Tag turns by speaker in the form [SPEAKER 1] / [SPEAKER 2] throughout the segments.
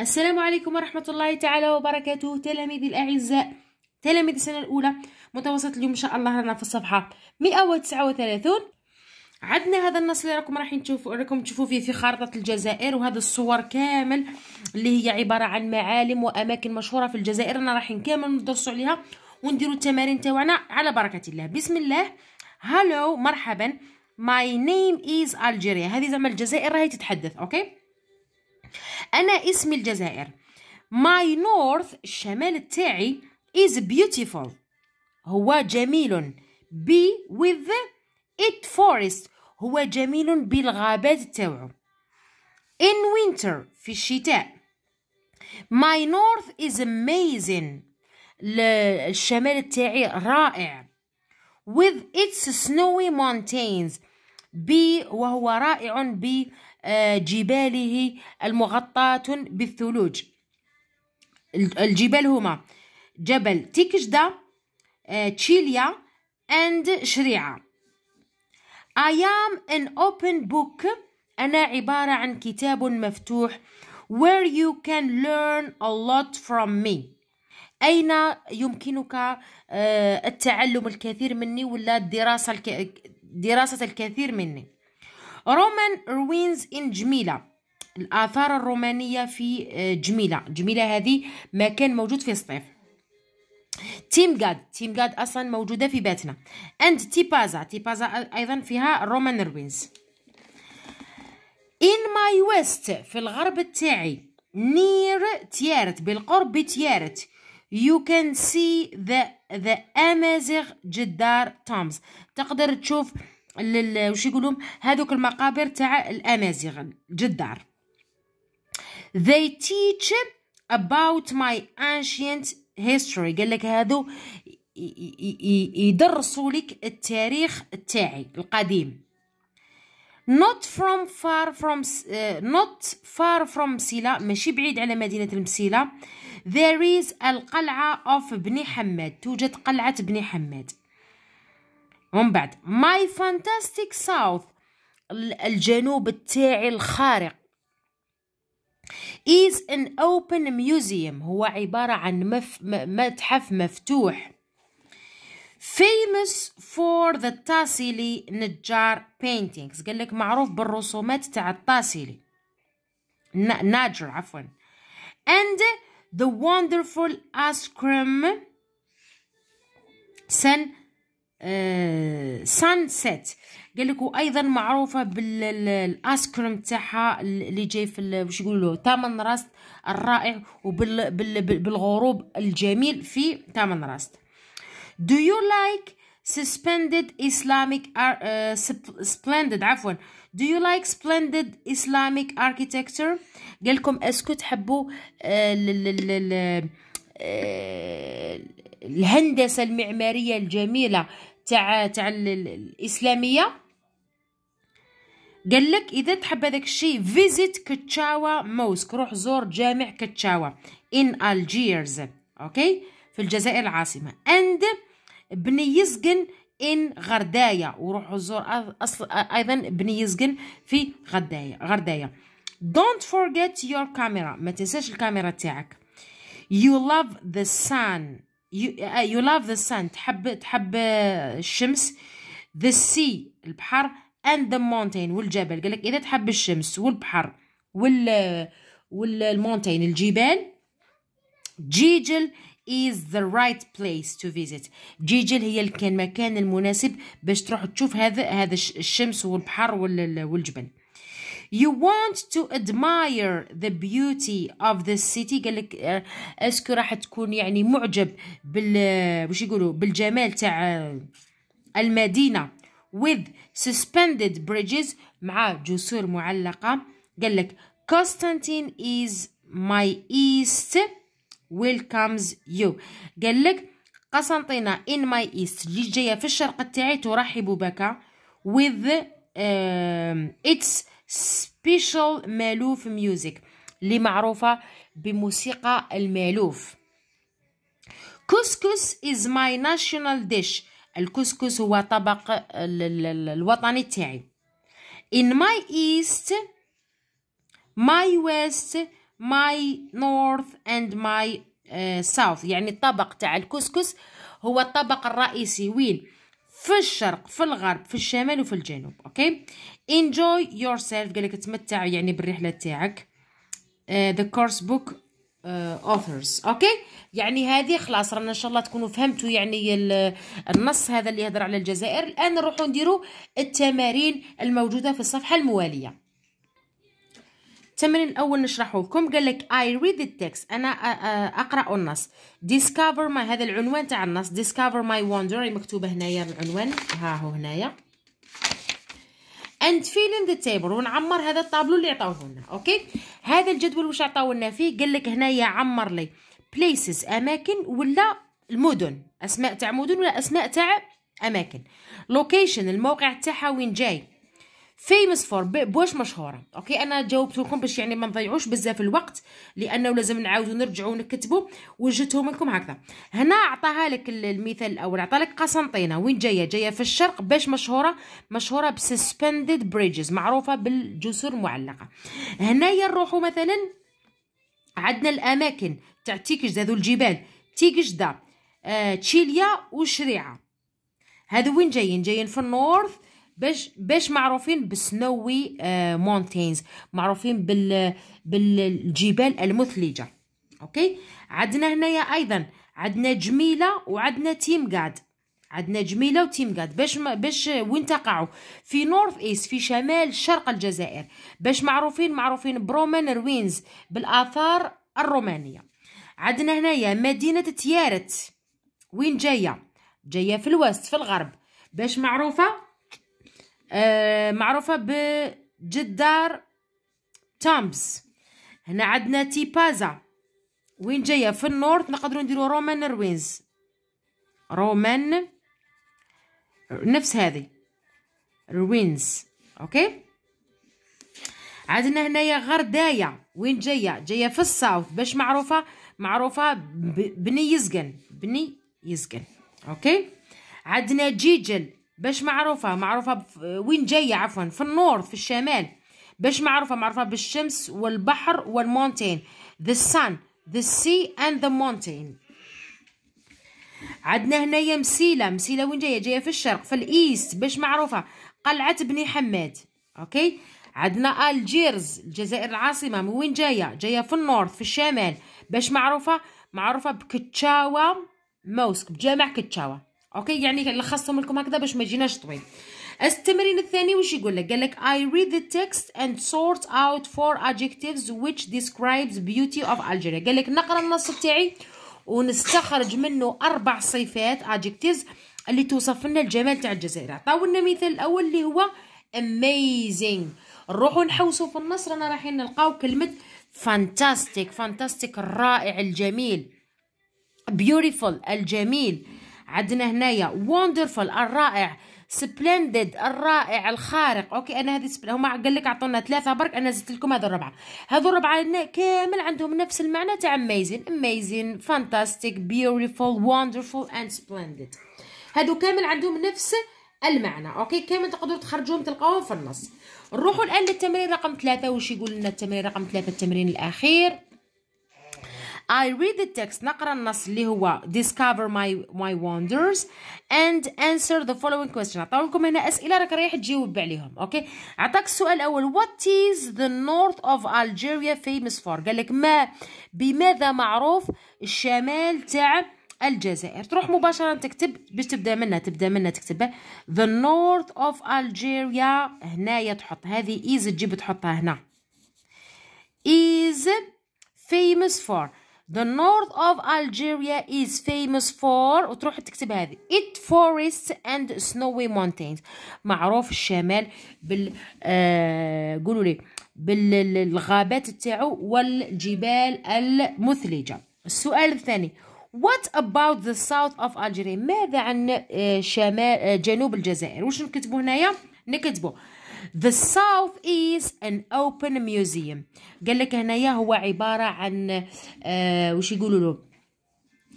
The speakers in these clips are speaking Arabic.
[SPEAKER 1] السلام عليكم ورحمة الله تعالى وبركاته تلاميذي الأعزاء تلاميذ السنة الأولى متوسط اليوم إن شاء الله رانا في الصفحة 139 عندنا هذا النص اللي راكم رايحين تشوفوا راكم تشوفوا فيه في خارطة الجزائر وهذا الصور كامل اللي هي عبارة عن معالم وأماكن مشهورة في الجزائر رانا رايحين كامل ندرسوا عليها ونديروا التمارين تاعنا على بركة الله بسم الله هالو مرحبا ماي نيم از الجيريا هذه زعما الجزائر راهي تتحدث اوكي انا اسمي الجزائر ماي نورث الشمال تاعي is beautiful هو جميل بي with it forest هو جميل بالغابات تاوعو in winter في الشتاء my north is amazing الشمال تاعي رائع with its snowy mountains بي وهو رائع جباله المغطاة بالثلوج الجبال هما جبل تيكجدا آه، تشيليا اند شريعة I am an open book أنا عبارة عن كتاب مفتوح where you can learn a lot from me أين يمكنك آه، التعلم الكثير مني ولا الدراسة الك... دراسة الكثير مني رومان روينز إن جميلة الآثار الرومانية في آه، جميلة جميلة هذه مكان موجود في سطيف تيم جاد تيم جاد أصلا موجودة في باتنا أند تيبازا تيبازا أيضا فيها رومان روينز إن ماي ويست في الغرب تاعي نير تيارت بالقرب تيارت you can see the the امازيغ جدار تومز تقدر تشوف وش يقولوا هذوك المقابر تاع الامازيغ الجدار they teach about my ancient history قال لك هذو يدرسوا لك التاريخ تاعي القديم not from far from uh, not far from سيلا ماشي بعيد على مدينة المسيلة there is القلعة of بني حماد توجد قلعة بني حماد ومن بعد ماي فانتاستيك ساوث الجنوب التاعي الخارق is an open museum هو عبارة عن مف... متحف مفتوح famous for the تاسيلي نجار paintings قال لك معروف بالرسومات تاع التاسيلي ناجر عفوا and the wonderful ice cream سانسيت آه، قال لك وايضا معروفه بالايس كريم تاعها اللي جاي في واش يقولوا له راست الرائع وبالغروب الجميل في تامن راست دو يو لايك سسبندد اسلاميك سبلندد عفوا دو يو لايك سبلندد اسلاميك اركيتكتشر قال لكم اسكو تحبوا uh, الهندسه المعماريه الجميله تاع تاع الاسلاميه قال لك اذا تحب هذاك الشيء فيزيت كتشاوا موسك روح زور جامع كتشاوا ان الجيرز اوكي في الجزائر العاصمه اند بني يزقن ان غردايه وروحوا زور ايضا بني يزقن في غردايه غردايه don't forget your camera ما تنساش الكاميرا تاعك you love the sun يو لاف ذا sun تحب تحب آه، الشمس ذا سي البحر اند ذا mountain والجبل قالك اذا تحب الشمس والبحر وال والمونتين الجبال جيجل is the right place to visit جيجل هي المكان المناسب باش تروح تشوف هذا هذا الشمس والبحر والجبل you want to admire the beauty of the city قال لك آه، اسكو راح تكون يعني معجب بال آه، واش يقولوا بالجمال تاع آه، المدينه with suspended bridges مع جسور معلقه قال لك Constantine is my east welcomes you قال لك قسنطينة in my east اللي جاية في الشرق تاعي ترحب بك with uh, its سبيشال مالوف ميوزك اللي معروفة بموسيقى المالوف كوسكوس از ماي ناشيونال ديش الكسكس هو طبق الوطني تاعي in my east my west my north and my ساوث آه، south يعني الطبق تاع الكسكس هو الطبق الرئيسي وين في الشرق في الغرب في الشمال وفي الجنوب اوكي enjoy yourself قالك تمتع يعني بالرحله تاعك ذا آه، the course book آه، اوكي يعني هذه خلاص رانا ان شاء الله تكونوا فهمتوا يعني النص هذا اللي يهضر على الجزائر الان نروحوا نديروا التمارين الموجوده في الصفحه المواليه التمرين الاول نشرحه لكم قال لك اي ريد التكست انا آه، آه، اقرا النص ديسكفر ما هذا العنوان تاع النص ديسكفر ماي وندر مكتوبه هنايا العنوان ها هو هنايا اند فيلين ذا تيبل ونعمر هذا الطابلو اللي عطاوه لنا اوكي هذا الجدول واش عطاو لنا فيه قال لك هنايا عمر لي بليسز اماكن ولا المدن اسماء تاع مدن ولا اسماء تاع اماكن لوكيشن الموقع تاعها وين جاي فيمس فور بواش مشهوره اوكي انا جاوبت لكم باش يعني ما نضيعوش بزاف الوقت لانه لازم نعاودوا نرجعوا نكتبوا وجدتهم منكم هكذا هنا عطاها لك المثال الاول عطا لك قسنطينه وين جايه جايه في الشرق باش مشهوره مشهوره بسسبندد بريدجز معروفه بالجسور المعلقه هنايا نروحوا مثلا عندنا الاماكن تاع تيكش هذو الجبال تيكش آه تشيليا وشريعه هذو وين جايين جايين في النورث باش باش معروفين بالسنوي مونتينز آه، معروفين بال بالجبال المثلجه اوكي عندنا هنايا ايضا عندنا جميله وعندنا تيمغاد عندنا جميله وتيمغاد باش باش وين تقعوا في نورث ايست في شمال شرق الجزائر باش معروفين معروفين برومان روينز بالاثار الرومانيه عندنا هنايا مدينه تيارت وين جايه جايه في الوست في الغرب باش معروفه آه، معروفه بجدار تامبس هنا عندنا تيبازا وين جايه في النورث نقدروا نديروا رومان روينز رومان نفس هذه روينز اوكي عندنا هنايا غردايه وين جايه جايه في الساوث باش معروفه معروفه بني يزقن بني يزقن اوكي عندنا جيجل باش معروفة معروفة وين جاية عفوا في النورث في الشمال باش معروفة معروفة بالشمس والبحر والمونتين the sun the sea and the mountain عندنا هنايا مسيلة مسيلة وين جاية جاية في الشرق في الايست باش معروفة قلعة بني حماد اوكي عندنا الجيرز الجزائر العاصمة من وين جاية جاية في النورث في الشمال باش معروفة معروفة بكتشاوة موسك بجامع كتشاوة اوكي يعني لخصتهم لكم هكذا باش ما يجيناش طويل التمرين الثاني وش يقول لك قال لك I read the text and sort out four adjectives which ديسكرايبز beauty of Algeria قال لك نقرا النص تاعي ونستخرج منه اربع صفات adjectives اللي توصف لنا الجمال تاع الجزائر عطاو لنا مثال الاول اللي هو amazing نروحوا نحوسوا في النص رانا رايحين نلقاو كلمه فانتاستيك فانتاستيك الرائع الجميل beautiful الجميل عندنا هنايا ووندرفول الرائع سبلندد الرائع الخارق اوكي انا هذه سبل... هما قال لك عطونا ثلاثه برك انا زدت لكم هذو الربعه هذو الربعه كامل عندهم نفس المعنى تاع اميزين اميزين فانتاستيك بيوتيفول ووندرفول اند سبلندد هذو كامل عندهم نفس المعنى اوكي كامل تقدروا تخرجوهم تلقاوهم في النص نروحوا الان للتمرين رقم ثلاثة واش يقول لنا التمرين رقم ثلاثة التمرين الاخير I read the text نقرا النص اللي هو discover my my wonders and answer the following question عطاو لكم هنا اسئله راك رايح تجاوب عليهم اوكي عطاك السؤال الاول what is the north of Algeria famous for قال لك ما بماذا معروف الشمال تاع الجزائر تروح مباشرة تكتب باش تبدا منها تبدا منها تكتب the north of Algeria هنايا تحط هذه is تجيب تحطها هنا is famous for The north of Algeria is famous for وتروح تكتب هذه it forests and snowy mountains معروف الشمال بال آه قولوا لي بالغابات تاعو والجبال المثلجة السؤال الثاني What about the south of Algeria ماذا عن آه، شمال آه، جنوب الجزائر واش نكتبوا هنايا نكتبوا The South is an open museum قال لك هنايا هو عبارة عن آه وش يقولوا له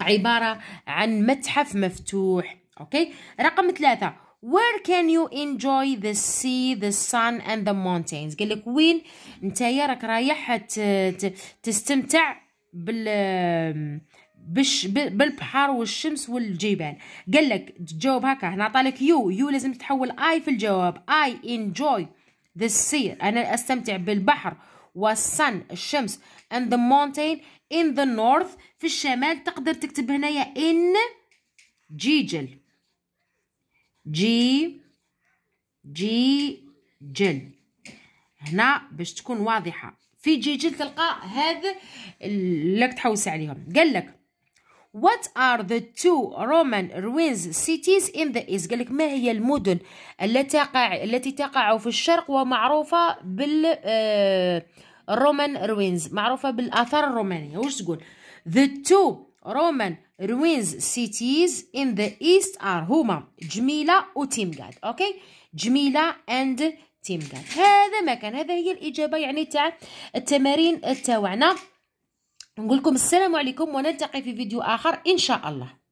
[SPEAKER 1] عبارة عن متحف مفتوح أوكي رقم ثلاثة Where can you enjoy the sea, the sun and the mountains قال لك وين نتايا راك رايح تستمتع بال بش بالبحر والشمس والجبال قال لك تجاوب هكا هنا عطالك يو يو لازم تحول اي في الجواب اي انجوي ذا سير انا استمتع بالبحر والسن الشمس اند ذا ماونتين ان ذا نورث في الشمال تقدر تكتب هنايا ان جيجل جي جي جل هنا باش تكون واضحه في جيجل تلقى هذا اللي تحوس عليهم قال لك What are the two Roman ruins cities in the East قال لك ما هي المدن التي تقع التي تقع في الشرق ومعروفة بال الرومان آه، روينز معروفة بالآثار الرومانية وش تقول The two Roman ruins cities in the east are هما جميلة وتيمغاد أوكي جميلة and تيمغاد هذا ما كان هذا هي الإجابة يعني تاع التمارين تاعنا نقول لكم السلام عليكم ونلتقي في فيديو آخر إن شاء الله